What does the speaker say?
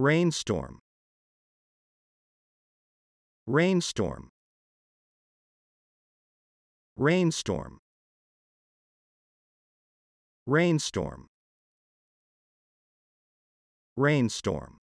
Rainstorm. Rainstorm. Rainstorm. Rainstorm. Rainstorm.